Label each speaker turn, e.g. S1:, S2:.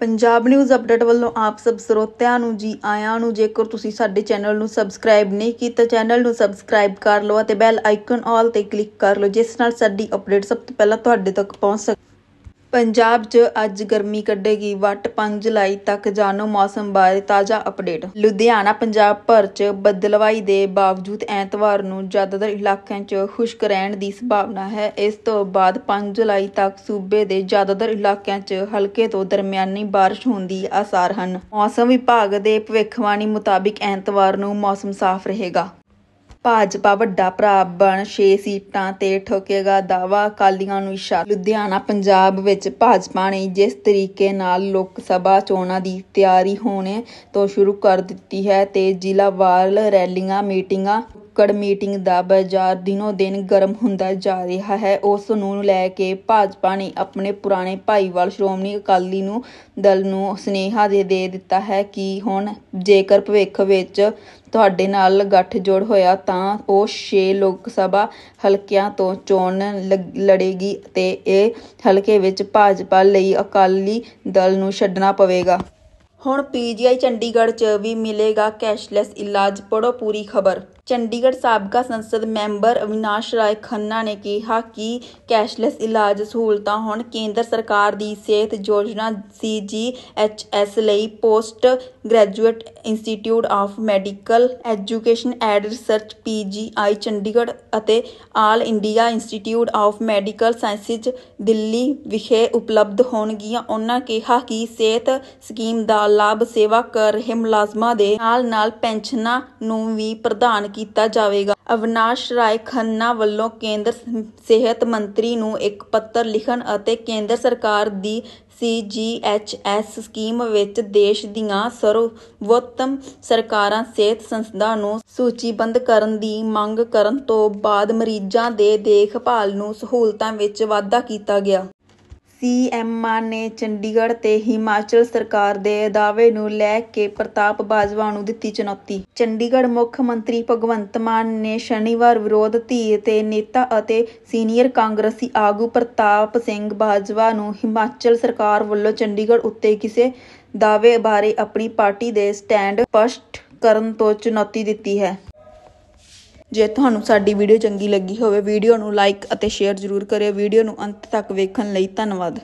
S1: Punjab news update ਵੱਲੋਂ ਆਪ ਸਭ ਸਰੋਤਿਆਂ ਨੂੰ ਜੀ ਆਇਆਂ ਨੂੰ ਜੇਕਰ ਤੁਸੀਂ ਸਾਡੇ ਚੈਨਲ ਨੂੰ ਸਬਸਕ੍ਰਾਈਬ ਨਹੀਂ ਕੀਤਾ ਚੈਨਲ ਨੂੰ ਸਬਸਕ੍ਰਾਈਬ ਕਰ ਲਓ ਅਤੇ ਬੈਲ ਆਈਕਨ ਆਲ ਤੇ ਕਲਿੱਕ ਕਰ ਲਓ ਜਿਸ ਨਾਲ ਸਾਡੀ ਅਪਡੇਟ ਸਭ ਤੋਂ ਪਹਿਲਾਂ ਤੁਹਾਡੇ ਤੱਕ ਪਹੁੰਚ ਸਕੇ ਪੰਜਾਬ 'ਚ ਅੱਜ ਗਰਮੀ ਕੱਢੇਗੀ ਵੱਟ 5 ਜੁਲਾਈ ਤੱਕ ਜਾਣੋ ਮੌਸਮ ਬਾਰੇ ਤਾਜ਼ਾ ਅਪਡੇਟ ਲੁਧਿਆਣਾ ਪੰਜਾਬ ਭਰ 'ਚ ਬੱਦਲਵਾਈ ਦੇ ਬਾਵਜੂਦ ਐਤਵਾਰ ਨੂੰ ਜ਼ਿਆਦਾਤਰ ਇਲਾਕਿਆਂ 'ਚ ਖੁਸ਼ਕ ਰਹਿਣ ਦੀ ਸੰਭਾਵਨਾ ਹੈ ਇਸ ਤੋਂ ਬਾਅਦ 5 ਜੁਲਾਈ ਤੱਕ ਸੂਬੇ ਦੇ ਜ਼ਿਆਦਾਤਰ ਇਲਾਕਿਆਂ 'ਚ ਹਲਕੇ ਤੋਂ ਦਰਮਿਆਨੀ ਬਾਰਿਸ਼ ਹੋਣ ਦੀ ਆਸਾਰ ਹਨ ਮੌਸਮ ਵਿਭਾਗ ਦੇ ਭਵਿੱਖਬਾਣੀ ਮੁਤਾਬਿਕ ਐਤਵਾਰ ਨੂੰ ਮੌਸਮ ਸਾਫ਼ ਰਹੇਗਾ ਭਾਜਪਾ ਵੱਡਾ ਭਰਾ ਬਣ 6 ਸੀਟਾਂ ਤੇ ਠੋਕੇਗਾ ਦਾਵਾ ਅਕਾਲੀਆਂ ਨੂੰ ਇਸ਼ਾਰਾ ਲੁਧਿਆਣਾ ਪੰਜਾਬ ਵਿੱਚ ਭਾਜਪਾ ਨੇ ਜਿਸ ਤਰੀਕੇ ਨਾਲ ਲੋਕ ਸਭਾ ਚੋਣਾਂ ਦੀ ਤਿਆਰੀ ਹੋਣੇ ਤੋਂ ਸ਼ੁਰੂ ਕਰ ਦਿੱਤੀ ਹੈ ਤੇ ਵਾਰ ਰੈਲੀਆਂ ਮੀਟਿੰਗਾਂ ਕੁੱਕੜ ਮੀਟਿੰਗ ਦਾ ਬਾਜ਼ਾਰ ਦਿਨੋ ਦਿਨ ਗਰਮ ਹੁੰਦਾ ਜਾ ਰਿਹਾ ਹੈ ਉਸ ਨੂੰ ਲੈ ਕੇ ਭਾਜਪਾ ਨੇ ਆਪਣੇ ਪੁਰਾਣੇ ਭਾਈਵਾਲ ਸ਼੍ਰੋਮਣੀ ਅਕਾਲੀ ਨੂੰ ਦਲ ਨੂੰ ਸਨੇਹਾ ਦੇ ਦੇ ਦਿੱਤਾ ਹੈ ਕਿ ਹੁਣ ਜੇਕਰ ਭਵਿੱਖ ਵਿੱਚ ਤੁਹਾਡੇ ਨਾਲ ਗੱਠਜੋੜ ਹੋਇਆ ਤਾਂ ਉਹ 6 ਲੋਕ ਸਭਾ ਹਲਕਿਆਂ ਤੋਂ ਚੋਣ ਲੜੇਗੀ ਤੇ ਇਹ ਹਲਕੇ ਵਿੱਚ ਭਾਜਪਾ ਲਈ ਅਕਾਲੀ ਦਲ ਨੂੰ ਛੱਡਣਾ ਪਵੇਗਾ ਹੁਣ ਪੀਜੀਆਈ ਚੰਡੀਗੜ੍ਹ 'ਚ ਵੀ ਮਿਲੇਗਾ ਕੈਸ਼ਲੈਸ ਇਲਾਜ ਪੜੋ ਪੂਰੀ ਖਬਰ ਚੰਡੀਗੜ੍ਹ ਸਾਬਕਾ ਸੰਸਦ ਮੈਂਬਰ ਅਵਿਨਾਸ਼ ਰਾਏ ਖੰਨਾ ਨੇ ਕਿਹਾ ਕਿ ਕੈਸ਼ਲੈਸ ਇਲਾਜ ਸਹੂਲਤਾਂ ਹੁਣ ਕੇਂਦਰ ਸਰਕਾਰ ਦੀ ਸਿਹਤ ਯੋਜਨਾ ਸੀਜੀਐਚਐਸ ਲਈ post graduate institute of medical education and research PGI Chandigarh ਅਤੇ all India institute of medical sciences Delhi ਵਿਖੇ ਉਪਲਬਧ ਹੋਣਗੀਆਂ ਉਹਨਾਂ ਕਿਹਾ ਕਿ ਸਿਹਤ ਸਕੀਮ ਦਾ ਲਾਭ ਸੇਵਾ ਕਰ ਰਹੇ ਮੁਲਾਜ਼ਮਾਂ ਦੇ ਨਾਲ-ਨਾਲ ਪੈਨਸ਼ਨਾਂ ਨੂੰ ਵੀ ਪ੍ਰਦਾਨ ਕੀਤਾ ਜਾਵੇਗਾ ਅਵਨਾਸ਼ ਰਾਏ ਖੰਨਾ ਵੱਲੋਂ ਕੇਂਦਰ ਸਿਹਤ ਮੰਤਰੀ ਨੂੰ ਇੱਕ ਪੱਤਰ ਲਿਖਣ ਅਤੇ ਕੇਂਦਰ ਸਰਕਾਰ ਦੀ ਸੀਜੀਐਚਐਸ ਸਕੀਮ ਵਿੱਚ ਦੇਸ਼ ਦੀਆਂ ਸਰਵੋਤਮ ਸਰਕਾਰਾਂ ਸਿਹਤ ਸੰਸਥਾ ਨੂੰ ਸੂਚੀਬੰਦ ਕਰਨ ਦੀ ਮੰਗ ਕਰਨ ਤੋਂ ਬਾਅਦ ਮਰੀਜ਼ਾਂ ਦੇ ਦੇਖਭਾਲ ਨੂੰ ਸਹੂਲਤਾਂ ਵਿੱਚ ਵਾਧਾ ਕੀਤਾ ਗਿਆ ਸੀਐਮਆ ਨੇ ਚੰਡੀਗੜ੍ਹ ਤੇ ਹਿਮਾਚਲ ਸਰਕਾਰ ਦੇ ਦਾਅਵੇ ਨੂੰ ਲੈ ਕੇ ਪ੍ਰਤਾਪ ਬਾਜਵਾ ਨੂੰ ਦਿੱਤੀ ਚੁਣੌਤੀ ਚੰਡੀਗੜ੍ਹ ਮੁੱਖ ਮੰਤਰੀ ਭਗਵੰਤ ਮਾਨ ਨੇ ਸ਼ਨੀਵਾਰ ਵਿਰੋਧ ਧਿਰ ਤੇ ਨੇਤਾ ਅਤੇ ਸੀਨੀਅਰ ਕਾਂਗਰਸੀ ਆਗੂ ਪ੍ਰਤਾਪ ਸਿੰਘ ਬਾਜਵਾ ਨੂੰ ਹਿਮਾਚਲ ਸਰਕਾਰ ਵੱਲੋਂ ਚੰਡੀਗੜ੍ਹ ਉੱਤੇ ਕਿਸੇ ਦਾਅਵੇ ਬਾਰੇ ਆਪਣੀ ਪਾਰਟੀ ਦੇ ਸਟੈਂਡ ਸਪਸ਼ਟ ਕਰਨ ਤੋਂ ਚੁਣੌਤੀ ਦਿੱਤੀ ਹੈ ਜੇ ਤੁਹਾਨੂੰ ਸਾਡੀ ਵੀਡੀਓ ਚੰਗੀ ਲੱਗੀ ਹੋਵੇ ਵੀਡੀਓ ਨੂੰ ਲਾਈਕ ਅਤੇ ਸ਼ੇਅਰ ਜ਼ਰੂਰ ਕਰਿਓ ਵੀਡੀਓ ਨੂੰ ਅੰਤ ਤੱਕ ਵੇਖਣ ਲਈ ਧੰਨਵਾਦ